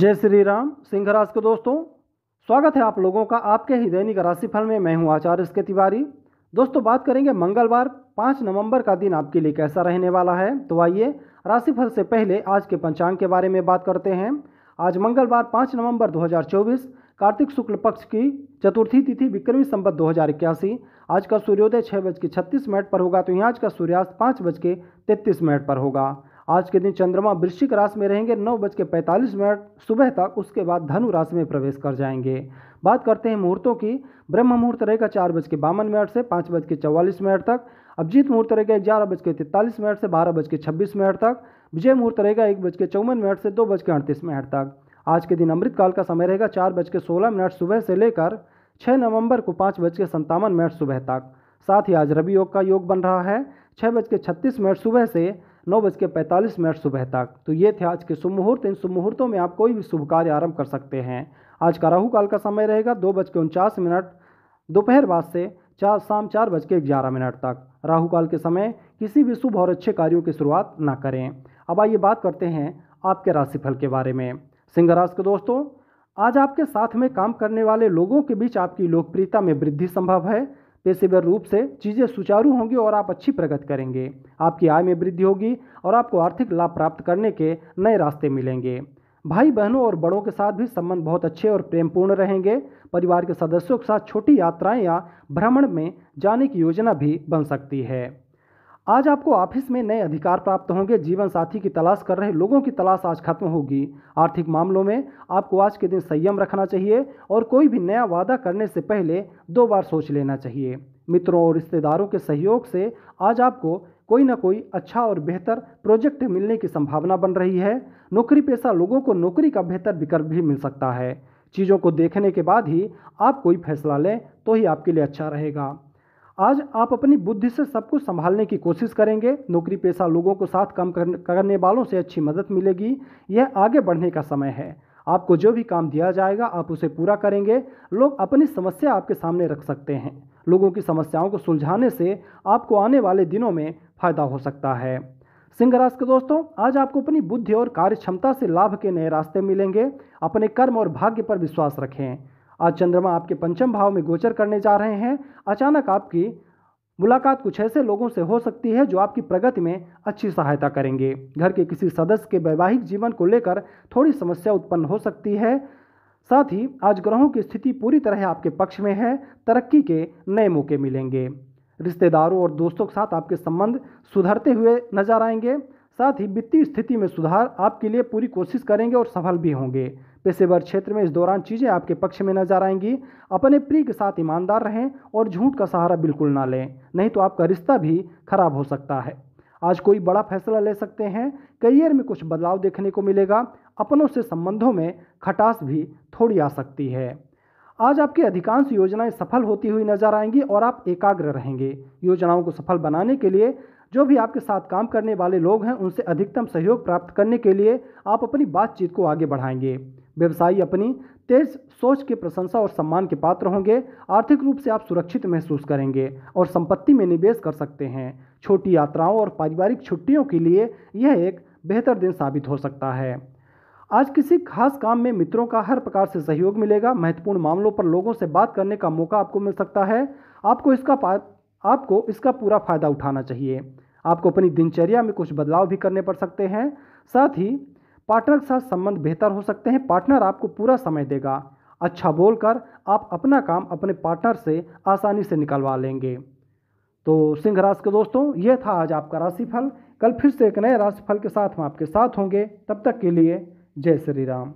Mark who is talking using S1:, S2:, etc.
S1: जय श्री राम सिंह राशि के दोस्तों स्वागत है आप लोगों का आपके ही दैनिक राशिफल में मैं हूं आचार्य इसके तिवारी दोस्तों बात करेंगे मंगलवार पाँच नवंबर का दिन आपके लिए कैसा रहने वाला है तो आइए राशिफल से पहले आज के पंचांग के बारे में बात करते हैं आज मंगलवार पाँच नवंबर 2024 कार्तिक शुक्ल पक्ष की चतुर्थी तिथि विक्रमी संबत दो आज का सूर्योदय छः बज के छत्तीस मिनट पर होगा तो यहाँ आज का सूर्यास्त पाँच बज के मिनट पर होगा आज के दिन चंद्रमा वृश्चिक राशि में रहेंगे नौ बज के पैंतालीस मिनट सुबह तक उसके बाद धनु राशि में प्रवेश कर जाएंगे बात करते हैं मुहूर्तों की ब्रह्म मुहूर्त रहेगा चार बज के बावन मिनट से पाँच बज के चौवालीस मिनट तक अभिजीत मुहूर्त रहेगा ग्यारह बज के तैंतालीस मिनट से बारह बज के छब्बीस मिनट तक विजय मुहूर्त रहेगा एक बज के चौवन मिनट से दो बज के अड़तीस मिनट तक आज के दिन अमृतकाल का समय रहेगा चार बज के सोलह मिनट सुबह से लेकर छः नवंबर को पाँच बज के संतावन मिनट सुबह तक साथ ही आज रवि योग का योग बन रहा है छः बज के छत्तीस मिनट सुबह से नौ बज के पैंतालीस मिनट सुबह तक तो ये थे आज के शुभ मुहूर्त इन शुभ मुहूर्तों में आप कोई भी शुभ कार्य आरंभ कर सकते हैं आज का राहु काल का समय रहेगा दो बज के उनचास मिनट दोपहर बाद से चार शाम चार बज के ग्यारह मिनट तक राहु काल के समय किसी भी शुभ और अच्छे कार्यों की शुरुआत ना करें अब आइए बात करते हैं आपके राशिफल के बारे में सिंह राशि के दोस्तों आज आपके साथ में काम करने वाले लोगों के बीच आपकी लोकप्रियता में वृद्धि संभव है पेशेवर रूप से चीज़ें सुचारू होंगी और आप अच्छी प्रगति करेंगे आपकी आय में वृद्धि होगी और आपको आर्थिक लाभ प्राप्त करने के नए रास्ते मिलेंगे भाई बहनों और बड़ों के साथ भी संबंध बहुत अच्छे और प्रेमपूर्ण रहेंगे परिवार के सदस्यों के साथ छोटी यात्राएं या भ्रमण में जाने की योजना भी बन सकती है आज आपको ऑफिस में नए अधिकार प्राप्त होंगे जीवन साथी की तलाश कर रहे लोगों की तलाश आज खत्म होगी आर्थिक मामलों में आपको आज के दिन संयम रखना चाहिए और कोई भी नया वादा करने से पहले दो बार सोच लेना चाहिए मित्रों और रिश्तेदारों के सहयोग से आज आपको कोई ना कोई अच्छा और बेहतर प्रोजेक्ट मिलने की संभावना बन रही है नौकरी पेशा लोगों को नौकरी का बेहतर विकल्प भी मिल सकता है चीज़ों को देखने के बाद ही आप कोई फैसला लें तो ही आपके लिए अच्छा रहेगा आज आप अपनी बुद्धि से सब कुछ संभालने की कोशिश करेंगे नौकरी पेशा लोगों को साथ कम करने वालों से अच्छी मदद मिलेगी यह आगे बढ़ने का समय है आपको जो भी काम दिया जाएगा आप उसे पूरा करेंगे लोग अपनी समस्या आपके सामने रख सकते हैं लोगों की समस्याओं को सुलझाने से आपको आने वाले दिनों में फायदा हो सकता है सिंह राशि के दोस्तों आज आपको अपनी बुद्धि और कार्य क्षमता से लाभ के नए रास्ते मिलेंगे अपने कर्म और भाग्य पर विश्वास रखें आज चंद्रमा आपके पंचम भाव में गोचर करने जा रहे हैं अचानक आपकी मुलाकात कुछ ऐसे लोगों से हो सकती है जो आपकी प्रगति में अच्छी सहायता करेंगे घर के किसी सदस्य के वैवाहिक जीवन को लेकर थोड़ी समस्या उत्पन्न हो सकती है साथ ही आज ग्रहों की स्थिति पूरी तरह आपके पक्ष में है तरक्की के नए मौके मिलेंगे रिश्तेदारों और दोस्तों के साथ आपके संबंध सुधरते हुए नजर आएंगे साथ ही वित्तीय स्थिति में सुधार आपके लिए पूरी कोशिश करेंगे और सफल भी होंगे पेशेवर क्षेत्र में इस दौरान चीज़ें आपके पक्ष में नजर आएंगी अपने प्रिय के साथ ईमानदार रहें और झूठ का सहारा बिल्कुल ना लें नहीं तो आपका रिश्ता भी खराब हो सकता है आज कोई बड़ा फैसला ले सकते हैं करियर में कुछ बदलाव देखने को मिलेगा अपनों से संबंधों में खटास भी थोड़ी आ सकती है आज आपकी अधिकांश योजनाएं सफल होती हुई नजर आएंगी और आप एकाग्र रहेंगे योजनाओं को सफल बनाने के लिए जो भी आपके साथ काम करने वाले लोग हैं उनसे अधिकतम सहयोग प्राप्त करने के लिए आप अपनी बातचीत को आगे बढ़ाएंगे व्यवसायी अपनी तेज सोच के प्रशंसा और सम्मान के पात्र होंगे आर्थिक रूप से आप सुरक्षित महसूस करेंगे और संपत्ति में निवेश कर सकते हैं छोटी यात्राओं और पारिवारिक छुट्टियों के लिए यह एक बेहतर दिन साबित हो सकता है आज किसी खास काम में मित्रों का हर प्रकार से सहयोग मिलेगा महत्वपूर्ण मामलों पर लोगों से बात करने का मौका आपको मिल सकता है आपको इसका आपको इसका पूरा फ़ायदा उठाना चाहिए आपको अपनी दिनचर्या में कुछ बदलाव भी करने पड़ सकते हैं साथ ही पार्टनर के साथ संबंध बेहतर हो सकते हैं पार्टनर आपको पूरा समय देगा अच्छा बोलकर आप अपना काम अपने पार्टनर से आसानी से निकलवा लेंगे तो सिंह राशि के दोस्तों यह था आज आपका राशिफल कल फिर से एक नए राशिफल के साथ हम आपके साथ होंगे तब तक के लिए जय श्री राम